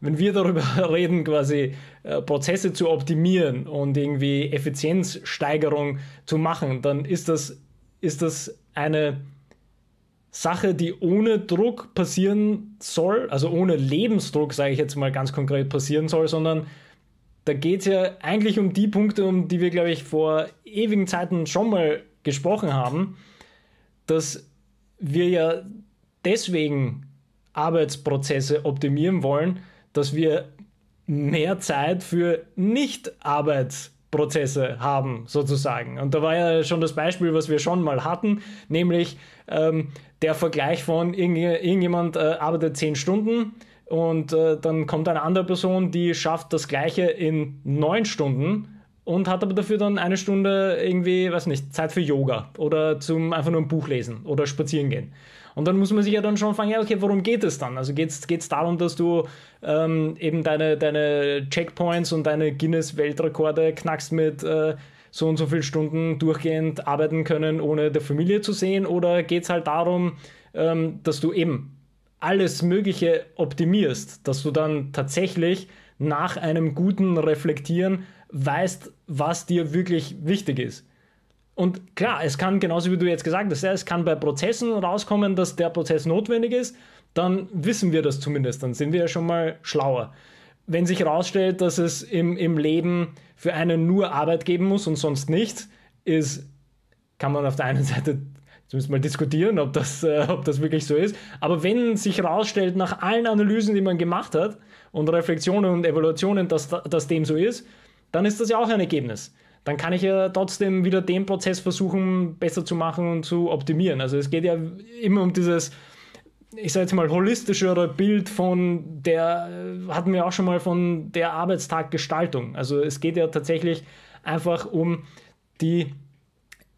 wenn wir darüber reden, quasi äh, Prozesse zu optimieren und irgendwie Effizienzsteigerung zu machen, dann ist das, ist das eine Sache, die ohne Druck passieren soll, also ohne Lebensdruck, sage ich jetzt mal ganz konkret, passieren soll, sondern da geht es ja eigentlich um die Punkte, um die wir, glaube ich, vor ewigen Zeiten schon mal gesprochen haben, dass wir ja deswegen Arbeitsprozesse optimieren wollen, dass wir mehr Zeit für nicht arbeitsprozesse haben, sozusagen. Und da war ja schon das Beispiel, was wir schon mal hatten, nämlich ähm, der Vergleich von irgend, irgendjemand äh, arbeitet zehn Stunden und äh, dann kommt eine andere Person, die schafft das Gleiche in neun Stunden und hat aber dafür dann eine Stunde irgendwie, weiß nicht, Zeit für Yoga oder zum einfach nur ein Buch lesen oder spazieren gehen. Und dann muss man sich ja dann schon fragen, ja, okay, worum geht es dann? Also geht es darum, dass du ähm, eben deine, deine Checkpoints und deine Guinness-Weltrekorde knackst mit äh, so und so vielen Stunden durchgehend arbeiten können, ohne der Familie zu sehen? Oder geht es halt darum, ähm, dass du eben alles Mögliche optimierst, dass du dann tatsächlich nach einem guten Reflektieren weißt, was dir wirklich wichtig ist. Und klar, es kann genauso wie du jetzt gesagt hast, es kann bei Prozessen rauskommen, dass der Prozess notwendig ist, dann wissen wir das zumindest, dann sind wir ja schon mal schlauer. Wenn sich herausstellt, dass es im, im Leben für einen nur Arbeit geben muss und sonst nichts, ist, kann man auf der einen Seite zumindest mal diskutieren, ob das, äh, ob das wirklich so ist. Aber wenn sich herausstellt, nach allen Analysen, die man gemacht hat und Reflexionen und Evaluationen, dass, dass dem so ist, dann ist das ja auch ein Ergebnis. Dann kann ich ja trotzdem wieder den Prozess versuchen, besser zu machen und zu optimieren. Also es geht ja immer um dieses, ich sage jetzt mal, holistischere Bild von der, äh, hatten wir auch schon mal von der Arbeitstaggestaltung. Also es geht ja tatsächlich einfach um die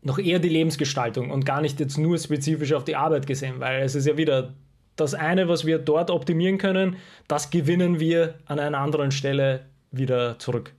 noch eher die Lebensgestaltung und gar nicht jetzt nur spezifisch auf die Arbeit gesehen, weil es ist ja wieder das eine, was wir dort optimieren können, das gewinnen wir an einer anderen Stelle wieder zurück.